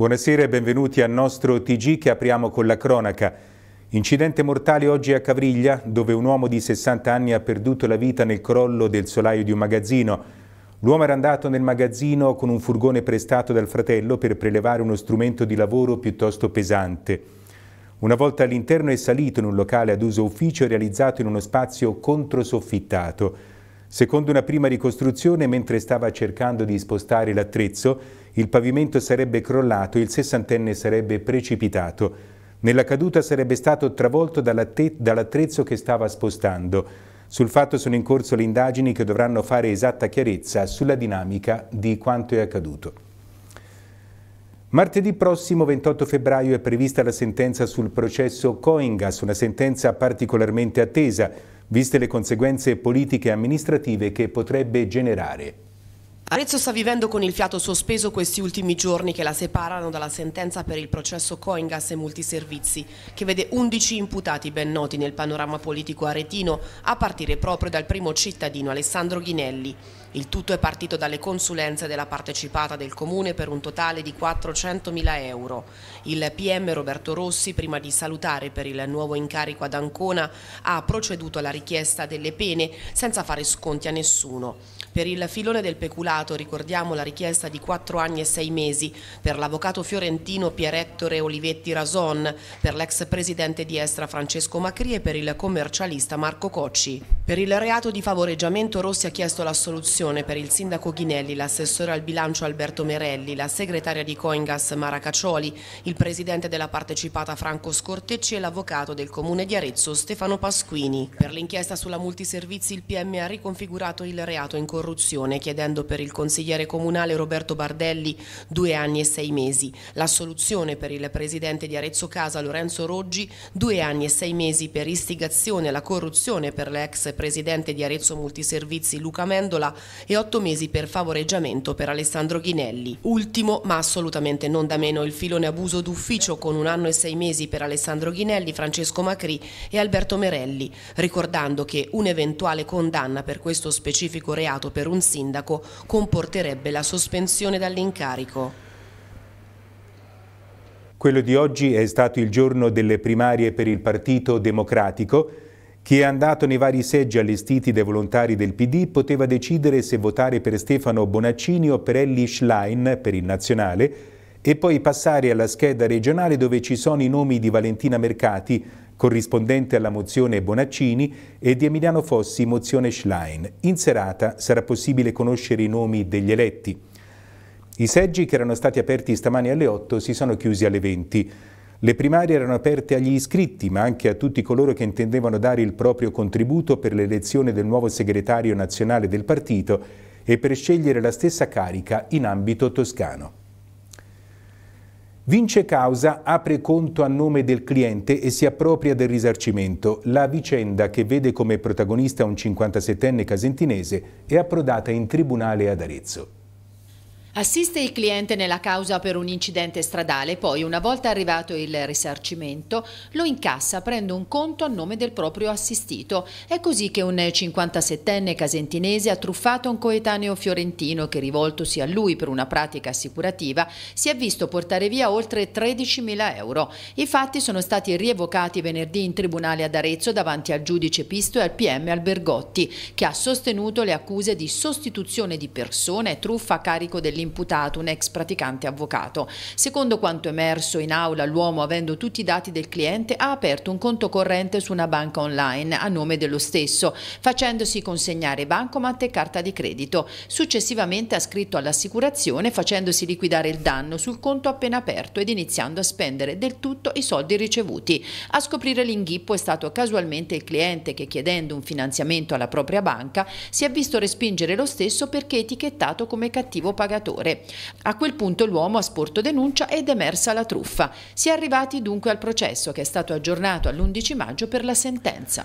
Buonasera e benvenuti al nostro TG che apriamo con la cronaca. Incidente mortale oggi a Cavriglia, dove un uomo di 60 anni ha perduto la vita nel crollo del solaio di un magazzino. L'uomo era andato nel magazzino con un furgone prestato dal fratello per prelevare uno strumento di lavoro piuttosto pesante. Una volta all'interno è salito in un locale ad uso ufficio realizzato in uno spazio controsoffittato. Secondo una prima ricostruzione, mentre stava cercando di spostare l'attrezzo, il pavimento sarebbe crollato e il sessantenne sarebbe precipitato. Nella caduta sarebbe stato travolto dall'attrezzo che stava spostando. Sul fatto sono in corso le indagini che dovranno fare esatta chiarezza sulla dinamica di quanto è accaduto. Martedì prossimo 28 febbraio è prevista la sentenza sul processo Coingas, una sentenza particolarmente attesa viste le conseguenze politiche e amministrative che potrebbe generare. Arezzo sta vivendo con il fiato sospeso questi ultimi giorni che la separano dalla sentenza per il processo Coingas e Multiservizi, che vede 11 imputati ben noti nel panorama politico aretino, a partire proprio dal primo cittadino Alessandro Ghinelli. Il tutto è partito dalle consulenze della partecipata del Comune per un totale di 400.000 euro. Il PM Roberto Rossi, prima di salutare per il nuovo incarico ad Ancona, ha proceduto alla richiesta delle pene senza fare sconti a nessuno. Per il filone del peculato ricordiamo la richiesta di 4 anni e 6 mesi per l'avvocato fiorentino Pier Ettore Olivetti Rason, per l'ex presidente di Estra Francesco Macri e per il commercialista Marco Cocci. Per il reato di favoreggiamento Rossi ha chiesto l'assoluzione commissione per il sindaco Ghinelli, l'assessore al bilancio Alberto Merelli, la segretaria di Coingas Mara Caccioli, il presidente della partecipata Franco Scortecci e l'avvocato del comune di Arezzo Stefano Pasquini. Per l'inchiesta sulla multiservizi il PM ha riconfigurato il reato in corruzione chiedendo per il consigliere comunale Roberto Bardelli due anni e sei mesi, l'assoluzione per il presidente di Arezzo Casa Lorenzo Roggi due anni e sei mesi per istigazione alla corruzione per l'ex presidente di Arezzo Multiservizi Luca Mendola e otto mesi per favoreggiamento per Alessandro Ghinelli. Ultimo, ma assolutamente non da meno, il filone abuso d'ufficio con un anno e sei mesi per Alessandro Ghinelli, Francesco Macri e Alberto Merelli, ricordando che un'eventuale condanna per questo specifico reato per un sindaco comporterebbe la sospensione dall'incarico. Quello di oggi è stato il giorno delle primarie per il Partito Democratico. Chi è andato nei vari seggi allestiti dai volontari del PD poteva decidere se votare per Stefano Bonaccini o per Ellie Schlein per il nazionale e poi passare alla scheda regionale dove ci sono i nomi di Valentina Mercati, corrispondente alla mozione Bonaccini, e di Emiliano Fossi, mozione Schlein. In serata sarà possibile conoscere i nomi degli eletti. I seggi che erano stati aperti stamani alle 8 si sono chiusi alle 20. Le primarie erano aperte agli iscritti, ma anche a tutti coloro che intendevano dare il proprio contributo per l'elezione del nuovo segretario nazionale del partito e per scegliere la stessa carica in ambito toscano. Vince causa, apre conto a nome del cliente e si appropria del risarcimento. La vicenda che vede come protagonista un 57enne casentinese è approdata in tribunale ad Arezzo. Assiste il cliente nella causa per un incidente stradale, poi una volta arrivato il risarcimento lo incassa prende un conto a nome del proprio assistito. È così che un 57enne casentinese ha truffato un coetaneo fiorentino che rivoltosi a lui per una pratica assicurativa si è visto portare via oltre 13.000 euro. I fatti sono stati rievocati venerdì in tribunale ad Arezzo davanti al giudice Pisto e al PM Albergotti che ha sostenuto le accuse di sostituzione di persone e truffa a carico dell'incidente l'imputato, un ex praticante avvocato. Secondo quanto emerso in aula, l'uomo, avendo tutti i dati del cliente, ha aperto un conto corrente su una banca online a nome dello stesso, facendosi consegnare bancomat e carta di credito. Successivamente ha scritto all'assicurazione facendosi liquidare il danno sul conto appena aperto ed iniziando a spendere del tutto i soldi ricevuti. A scoprire l'inghippo è stato casualmente il cliente che chiedendo un finanziamento alla propria banca si è visto respingere lo stesso perché etichettato come cattivo pagatore truffatore. A quel punto l'uomo ha sporto denuncia ed è emersa la truffa. Si è arrivati dunque al processo che è stato aggiornato all'11 maggio per la sentenza.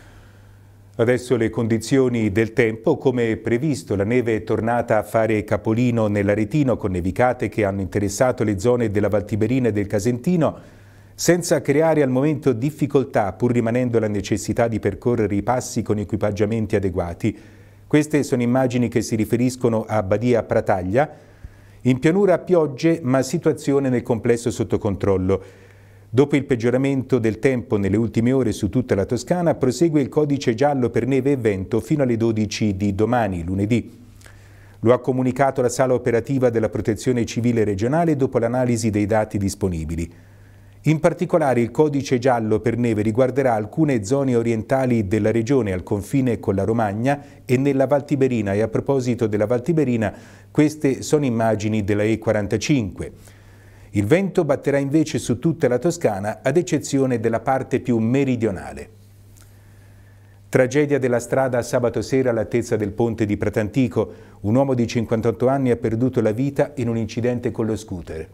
Adesso le condizioni del tempo, come previsto la neve è tornata a fare capolino nell'Aretino con nevicate che hanno interessato le zone della Valtiberina e del Casentino senza creare al momento difficoltà pur rimanendo la necessità di percorrere i passi con equipaggiamenti adeguati. Queste sono immagini che si riferiscono a Badia Prataglia, in pianura piogge, ma situazione nel complesso sotto controllo. Dopo il peggioramento del tempo nelle ultime ore su tutta la Toscana, prosegue il codice giallo per neve e vento fino alle 12 di domani, lunedì. Lo ha comunicato la sala operativa della Protezione Civile regionale dopo l'analisi dei dati disponibili. In particolare il codice giallo per neve riguarderà alcune zone orientali della regione al confine con la Romagna e nella Valtiberina e a proposito della Valtiberina queste sono immagini della E45. Il vento batterà invece su tutta la Toscana ad eccezione della parte più meridionale. Tragedia della strada sabato sera all'altezza del ponte di Pratantico. Un uomo di 58 anni ha perduto la vita in un incidente con lo scooter.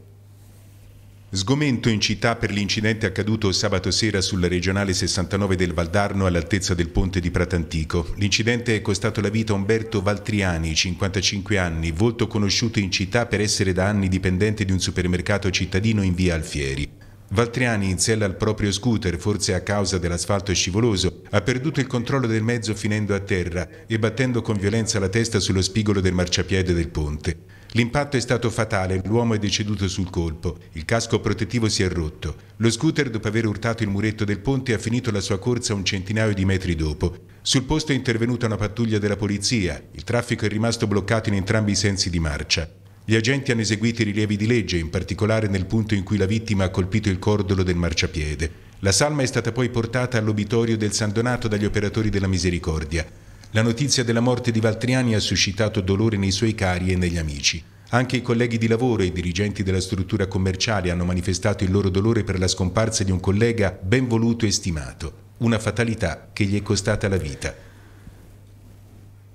Sgomento in città per l'incidente accaduto sabato sera sulla regionale 69 del Valdarno all'altezza del ponte di Pratantico. L'incidente è costato la vita a Umberto Valtriani, 55 anni, volto conosciuto in città per essere da anni dipendente di un supermercato cittadino in via Alfieri. Valtriani, in sella al proprio scooter, forse a causa dell'asfalto scivoloso, ha perduto il controllo del mezzo finendo a terra e battendo con violenza la testa sullo spigolo del marciapiede del ponte. L'impatto è stato fatale, l'uomo è deceduto sul colpo, il casco protettivo si è rotto. Lo scooter, dopo aver urtato il muretto del ponte, ha finito la sua corsa un centinaio di metri dopo. Sul posto è intervenuta una pattuglia della polizia, il traffico è rimasto bloccato in entrambi i sensi di marcia. Gli agenti hanno eseguito i rilievi di legge, in particolare nel punto in cui la vittima ha colpito il cordolo del marciapiede. La salma è stata poi portata all'obitorio del San Donato dagli operatori della Misericordia. La notizia della morte di Valtriani ha suscitato dolore nei suoi cari e negli amici. Anche i colleghi di lavoro e i dirigenti della struttura commerciale hanno manifestato il loro dolore per la scomparsa di un collega ben voluto e stimato, una fatalità che gli è costata la vita.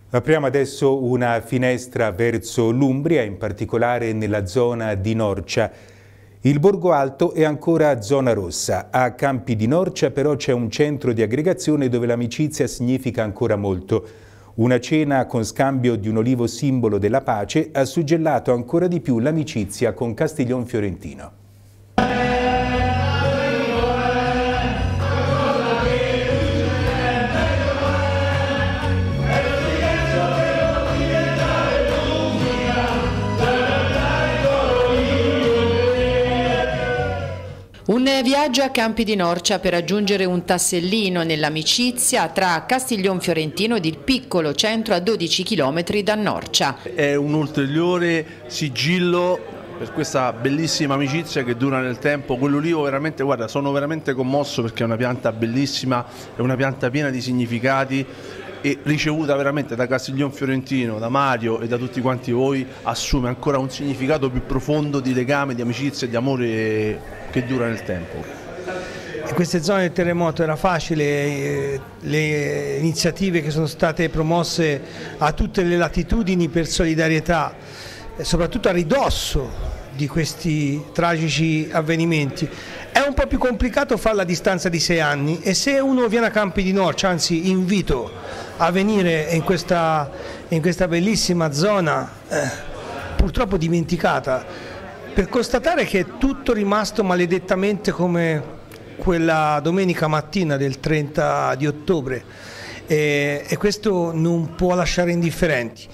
Apriamo adesso una finestra verso l'Umbria, in particolare nella zona di Norcia. Il Borgo Alto è ancora zona rossa, a Campi di Norcia però c'è un centro di aggregazione dove l'amicizia significa ancora molto. Una cena con scambio di un olivo simbolo della pace ha suggellato ancora di più l'amicizia con Castiglion Fiorentino. Un viaggio a Campi di Norcia per aggiungere un tassellino nell'amicizia tra Castiglion Fiorentino ed il piccolo centro a 12 km da Norcia. È un ulteriore sigillo per questa bellissima amicizia che dura nel tempo. Quell'olivo oh, veramente, guarda, sono veramente commosso perché è una pianta bellissima, è una pianta piena di significati e ricevuta veramente da Castiglion Fiorentino, da Mario e da tutti quanti voi assume ancora un significato più profondo di legame, di amicizia e di amore che dura nel tempo. In queste zone del terremoto era facile, eh, le iniziative che sono state promosse a tutte le latitudini per solidarietà, eh, soprattutto a ridosso di questi tragici avvenimenti. È un po' più complicato farla a distanza di sei anni e se uno viene a Campi di Norcia, anzi invito a venire in questa, in questa bellissima zona, eh, purtroppo dimenticata, per constatare che è tutto rimasto maledettamente come quella domenica mattina del 30 di ottobre e, e questo non può lasciare indifferenti.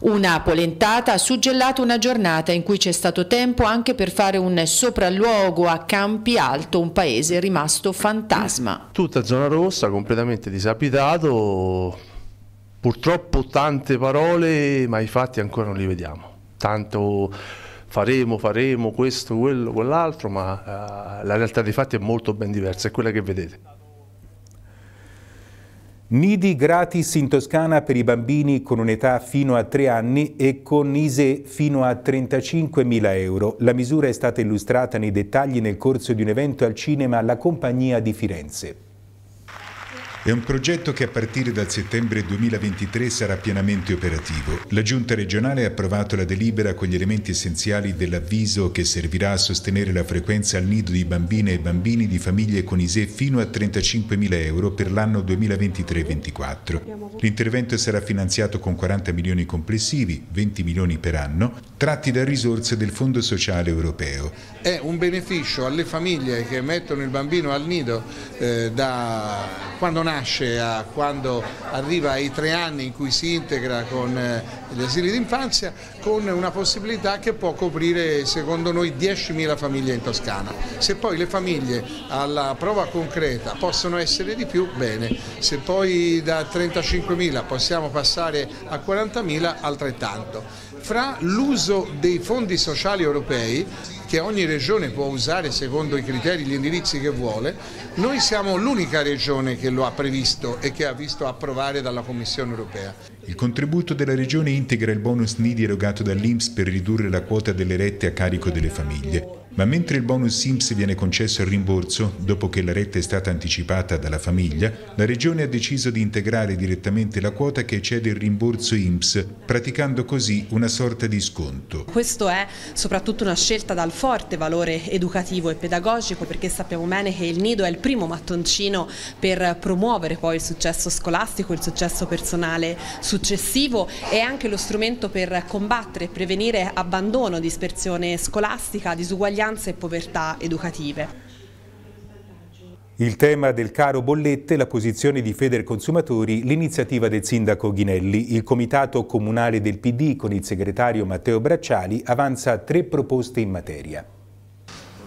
Una polentata ha suggellato una giornata in cui c'è stato tempo anche per fare un sopralluogo a Campi Alto, un paese rimasto fantasma. Tutta zona rossa, completamente disabitato, purtroppo tante parole ma i fatti ancora non li vediamo. Tanto faremo, faremo questo, quello, quell'altro, ma eh, la realtà dei fatti è molto ben diversa, è quella che vedete. Nidi gratis in Toscana per i bambini con un'età fino a 3 anni e con ISE fino a 35.000 euro. La misura è stata illustrata nei dettagli nel corso di un evento al cinema alla Compagnia di Firenze. È un progetto che a partire dal settembre 2023 sarà pienamente operativo. La Giunta regionale ha approvato la delibera con gli elementi essenziali dell'avviso che servirà a sostenere la frequenza al nido di bambine e bambini di famiglie con ISE fino a 35.000 euro per l'anno 2023-24. L'intervento sarà finanziato con 40 milioni complessivi, 20 milioni per anno, tratti da risorse del Fondo Sociale Europeo. È un beneficio alle famiglie che mettono il bambino al nido eh, da quando nasce a quando arriva ai tre anni in cui si integra con eh, gli asili d'infanzia, con una possibilità che può coprire secondo noi 10.000 famiglie in Toscana. Se poi le famiglie alla prova concreta possono essere di più, bene, se poi da 35.000 possiamo passare a 40.000 altrettanto fra l'uso dei fondi sociali europei che ogni regione può usare secondo i criteri, gli indirizzi che vuole, noi siamo l'unica regione che lo ha previsto e che ha visto approvare dalla Commissione europea. Il contributo della regione integra il bonus NIDI erogato dall'Inps per ridurre la quota delle rette a carico delle famiglie. Ma mentre il bonus IMSS viene concesso il rimborso, dopo che la retta è stata anticipata dalla famiglia, la Regione ha deciso di integrare direttamente la quota che cede il rimborso IMSS, praticando così una sorta di sconto. Questo è soprattutto una scelta dal forte valore educativo e pedagogico perché sappiamo bene che il nido è il primo mattoncino per promuovere poi il successo scolastico, il successo personale successivo e anche lo strumento per combattere e prevenire abbandono, dispersione scolastica, disuguaglianza disuguaglianza e povertà educative. Il tema del caro bollette, la posizione di Feder Consumatori, l'iniziativa del sindaco Ghinelli, il comitato comunale del PD con il segretario Matteo Bracciali avanza tre proposte in materia.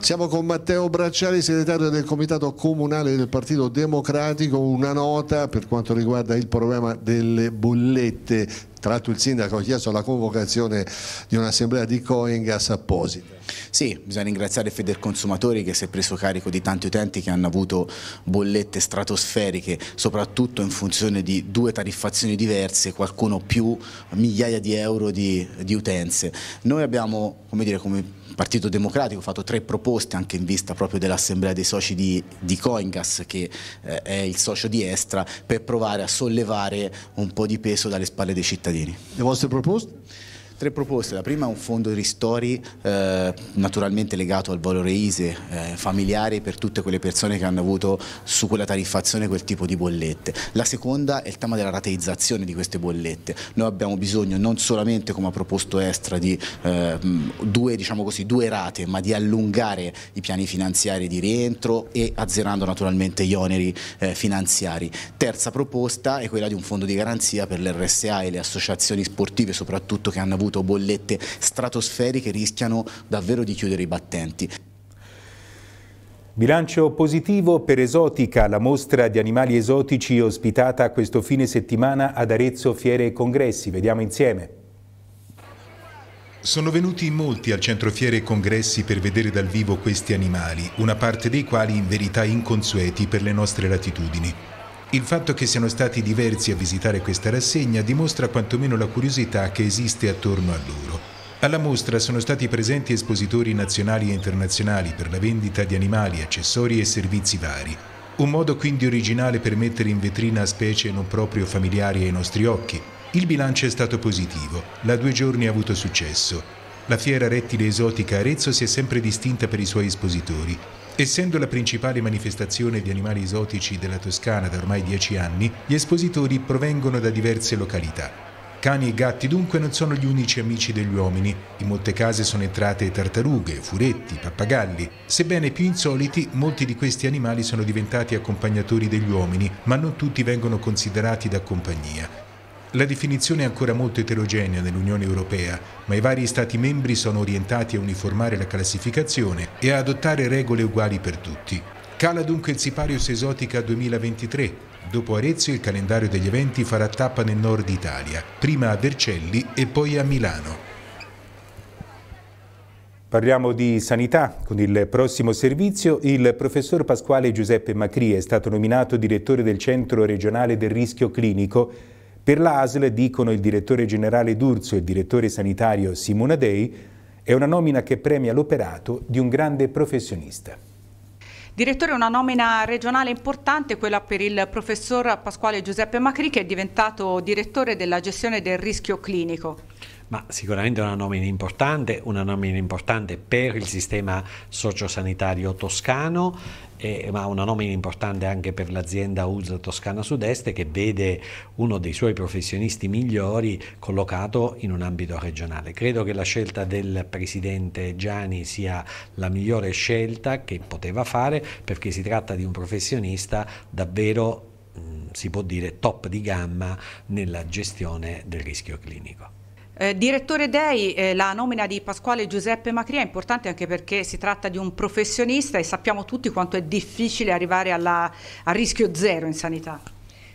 Siamo con Matteo Bracciali, segretario del Comitato Comunale del Partito Democratico. Una nota per quanto riguarda il problema delle bollette. Tra l'altro il sindaco ha chiesto la convocazione di un'assemblea di Coengas apposita. Sì, bisogna ringraziare Consumatori che si è preso carico di tanti utenti che hanno avuto bollette stratosferiche, soprattutto in funzione di due tariffazioni diverse, qualcuno più migliaia di euro di, di utenze. Noi abbiamo, come dire, come il Partito Democratico ha fatto tre proposte anche in vista proprio dell'assemblea dei soci di, di Coingas che eh, è il socio di Estra per provare a sollevare un po' di peso dalle spalle dei cittadini. Le vostre proposte? Tre proposte, la prima è un fondo di ristori eh, naturalmente legato al valore Reise, eh, familiare per tutte quelle persone che hanno avuto su quella tariffazione quel tipo di bollette. La seconda è il tema della rateizzazione di queste bollette. Noi abbiamo bisogno non solamente, come ha proposto Estra, di eh, mm, due, diciamo così, due rate, ma di allungare i piani finanziari di rientro e azzerando naturalmente gli oneri eh, finanziari. Terza proposta è quella di un fondo di garanzia per l'RSA e le associazioni sportive soprattutto che hanno avuto avuto bollette stratosferiche rischiano davvero di chiudere i battenti. Bilancio positivo per Esotica, la mostra di animali esotici ospitata questo fine settimana ad Arezzo Fiere e Congressi. Vediamo insieme. Sono venuti molti al centro fiere e congressi per vedere dal vivo questi animali, una parte dei quali in verità inconsueti per le nostre latitudini. Il fatto che siano stati diversi a visitare questa rassegna dimostra quantomeno la curiosità che esiste attorno a loro. Alla mostra sono stati presenti espositori nazionali e internazionali per la vendita di animali, accessori e servizi vari. Un modo quindi originale per mettere in vetrina specie non proprio familiari ai nostri occhi. Il bilancio è stato positivo, la due giorni ha avuto successo. La fiera rettile esotica Arezzo si è sempre distinta per i suoi espositori, Essendo la principale manifestazione di animali esotici della Toscana da ormai dieci anni, gli espositori provengono da diverse località. Cani e gatti dunque non sono gli unici amici degli uomini, in molte case sono entrate tartarughe, furetti, pappagalli. Sebbene più insoliti, molti di questi animali sono diventati accompagnatori degli uomini, ma non tutti vengono considerati da compagnia. La definizione è ancora molto eterogenea nell'Unione Europea, ma i vari Stati membri sono orientati a uniformare la classificazione e a adottare regole uguali per tutti. Cala dunque il sipario Esotica 2023. Dopo Arezzo il calendario degli eventi farà tappa nel nord Italia, prima a Vercelli e poi a Milano. Parliamo di sanità. Con il prossimo servizio il professor Pasquale Giuseppe Macri è stato nominato direttore del Centro regionale del rischio clinico per l'ASL, dicono il direttore generale D'Urso e il direttore sanitario Simona Dei, è una nomina che premia l'operato di un grande professionista. Direttore, una nomina regionale importante, quella per il professor Pasquale Giuseppe Macri, che è diventato direttore della gestione del rischio clinico. Ma sicuramente una nomina importante, una nomina importante per il sistema sociosanitario toscano, eh, ma una nomina importante anche per l'azienda USA Toscana Sud-Est che vede uno dei suoi professionisti migliori collocato in un ambito regionale. Credo che la scelta del presidente Gianni sia la migliore scelta che poteva fare perché si tratta di un professionista davvero mm, si può dire top di gamma nella gestione del rischio clinico. Eh, direttore Dei, eh, la nomina di Pasquale Giuseppe Macri è importante anche perché si tratta di un professionista e sappiamo tutti quanto è difficile arrivare alla, a rischio zero in sanità.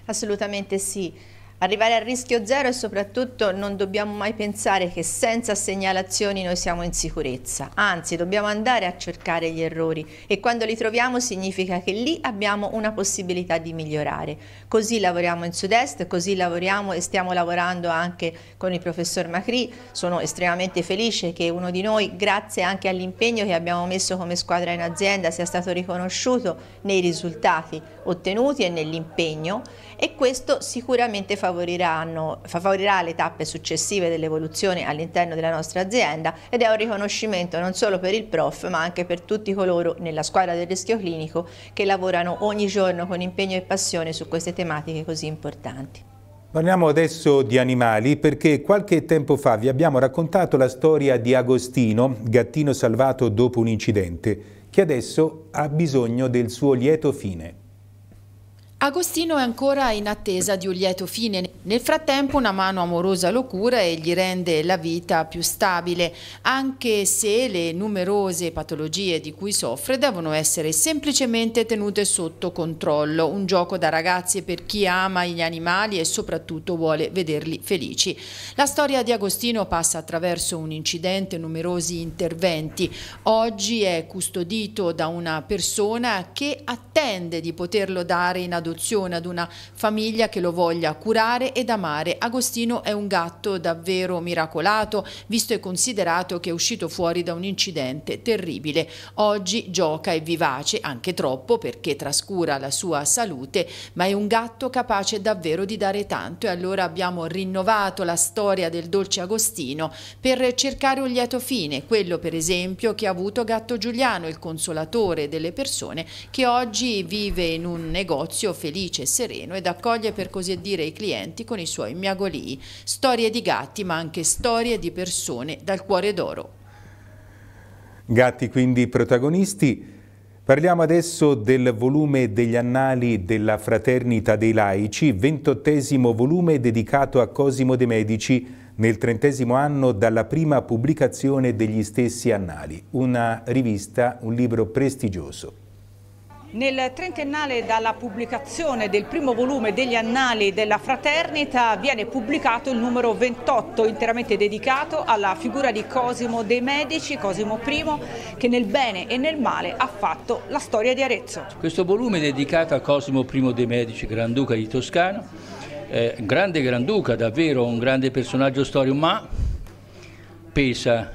Assolutamente sì. Arrivare a rischio zero e soprattutto non dobbiamo mai pensare che senza segnalazioni noi siamo in sicurezza, anzi dobbiamo andare a cercare gli errori e quando li troviamo significa che lì abbiamo una possibilità di migliorare. Così lavoriamo in sud-est, così lavoriamo e stiamo lavorando anche con il professor Macri, sono estremamente felice che uno di noi, grazie anche all'impegno che abbiamo messo come squadra in azienda, sia stato riconosciuto nei risultati ottenuti e nell'impegno e questo sicuramente favorirà le tappe successive dell'evoluzione all'interno della nostra azienda ed è un riconoscimento non solo per il prof ma anche per tutti coloro nella squadra del rischio clinico che lavorano ogni giorno con impegno e passione su queste tematiche così importanti. Parliamo adesso di animali perché qualche tempo fa vi abbiamo raccontato la storia di Agostino, gattino salvato dopo un incidente, che adesso ha bisogno del suo lieto fine. Agostino è ancora in attesa di un lieto fine. Nel frattempo una mano amorosa lo cura e gli rende la vita più stabile, anche se le numerose patologie di cui soffre devono essere semplicemente tenute sotto controllo. Un gioco da ragazzi per chi ama gli animali e soprattutto vuole vederli felici. La storia di Agostino passa attraverso un incidente e numerosi interventi. Oggi è custodito da una persona che attende di poterlo dare in adozione un'adozione, ad una famiglia che lo voglia curare ed amare. Agostino è un gatto davvero miracolato, visto e considerato che è uscito fuori da un incidente terribile. Oggi gioca e vivace, anche troppo perché trascura la sua salute, ma è un gatto capace davvero di dare tanto e allora abbiamo rinnovato la storia del dolce Agostino per cercare un lieto fine, quello per esempio che ha avuto Gatto Giuliano, il consolatore delle persone che oggi vive in un negozio felice e sereno ed accoglie per così dire i clienti con i suoi miagolii, storie di gatti ma anche storie di persone dal cuore d'oro. Gatti quindi protagonisti. Parliamo adesso del volume degli Annali della Fraternita dei Laici, ventottesimo volume dedicato a Cosimo de' Medici nel trentesimo anno dalla prima pubblicazione degli stessi Annali, una rivista, un libro prestigioso. Nel trentennale dalla pubblicazione del primo volume degli Annali della Fraternita viene pubblicato il numero 28 interamente dedicato alla figura di Cosimo dei Medici, Cosimo I, che nel bene e nel male ha fatto la storia di Arezzo. Questo volume è dedicato a Cosimo I dei Medici, Granduca di Toscana, eh, grande Granduca, davvero un grande personaggio storico, ma pesa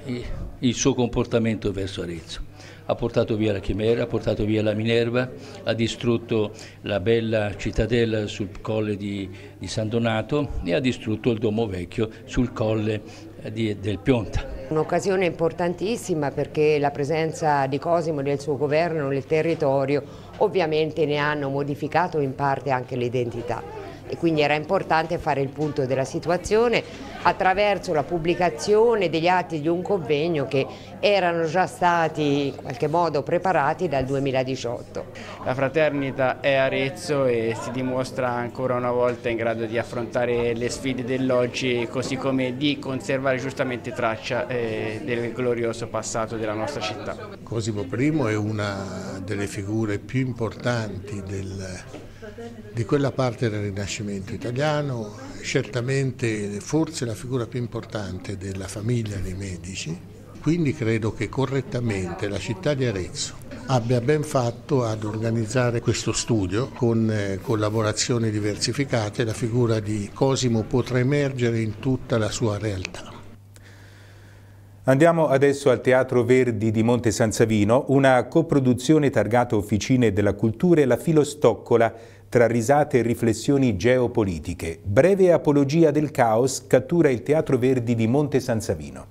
il suo comportamento verso Arezzo ha portato via la Chimera, ha portato via la Minerva, ha distrutto la bella cittadella sul colle di, di San Donato e ha distrutto il Domo Vecchio sul colle eh, di, del Pionta. Un'occasione importantissima perché la presenza di Cosimo e del suo governo nel territorio ovviamente ne hanno modificato in parte anche l'identità e quindi era importante fare il punto della situazione attraverso la pubblicazione degli atti di un convegno che erano già stati in qualche modo preparati dal 2018. La Fraternita è Arezzo e si dimostra ancora una volta in grado di affrontare le sfide dell'oggi così come di conservare giustamente traccia eh, del glorioso passato della nostra città. Cosimo I è una delle figure più importanti del di quella parte del Rinascimento italiano, certamente forse la figura più importante della famiglia dei Medici, quindi credo che correttamente la città di Arezzo abbia ben fatto ad organizzare questo studio con eh, collaborazioni diversificate, la figura di Cosimo potrà emergere in tutta la sua realtà. Andiamo adesso al Teatro Verdi di Monte San Savino, una coproduzione targata Officine della Cultura e la Filostoccola tra risate e riflessioni geopolitiche. Breve apologia del caos cattura il Teatro Verdi di Monte San Savino.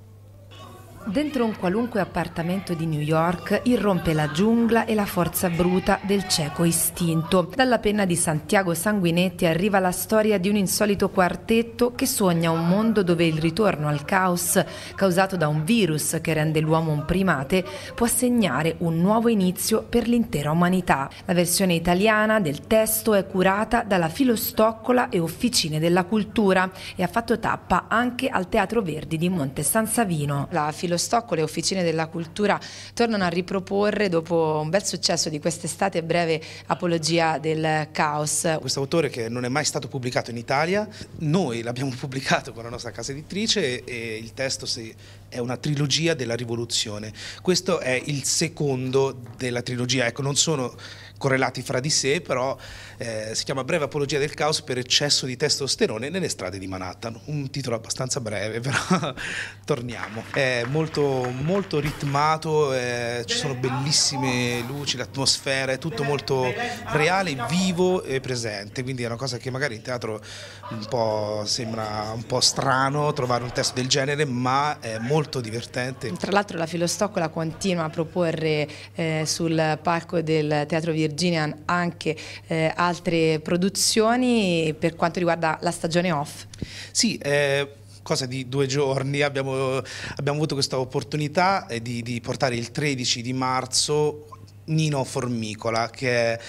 Dentro un qualunque appartamento di New York irrompe la giungla e la forza bruta del cieco istinto. Dalla penna di Santiago Sanguinetti arriva la storia di un insolito quartetto che sogna un mondo dove il ritorno al caos, causato da un virus che rende l'uomo un primate, può segnare un nuovo inizio per l'intera umanità. La versione italiana del testo è curata dalla Filostoccola e Officine della Cultura e ha fatto tappa anche al Teatro Verdi di Monte San Savino. La lo Stocco le officine della cultura tornano a riproporre dopo un bel successo di quest'estate breve apologia del caos. Questo autore che non è mai stato pubblicato in Italia, noi l'abbiamo pubblicato con la nostra casa editrice e il testo è una trilogia della rivoluzione. Questo è il secondo della trilogia, ecco non sono correlati fra di sé, però eh, si chiama Breve apologia del caos per eccesso di testosterone nelle strade di Manhattan. Un titolo abbastanza breve, però torniamo. È molto, molto ritmato, eh, ci sono bellissime luci, l'atmosfera, è tutto molto reale, vivo e presente, quindi è una cosa che magari in teatro un po' sembra un po' strano trovare un testo del genere, ma è molto divertente. Tra l'altro la Filostoccola continua a proporre eh, sul palco del Teatro Virgilio Virginia anche eh, altre produzioni per quanto riguarda la stagione off. Sì, eh cosa di due giorni abbiamo, abbiamo avuto questa opportunità eh, di, di, portare il 13 di marzo Nino Formicola che è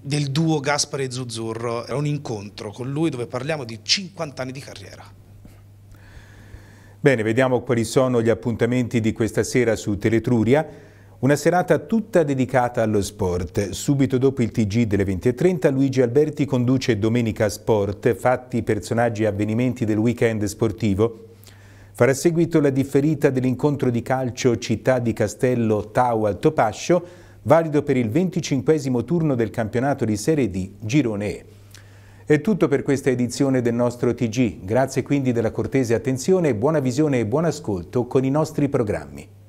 del duo Gaspare Zuzzurro è un incontro con lui dove parliamo di 50 anni di carriera Bene, vediamo quali sono gli appuntamenti di questa sera su Teletruria una serata tutta dedicata allo sport. Subito dopo il TG delle 20.30 Luigi Alberti conduce Domenica Sport, fatti, personaggi e avvenimenti del weekend sportivo. Farà seguito la differita dell'incontro di calcio Città di Castello Tau al Topascio, valido per il 25 turno del campionato di Serie D Girone E. È tutto per questa edizione del nostro TG. Grazie quindi della cortese attenzione, buona visione e buon ascolto con i nostri programmi.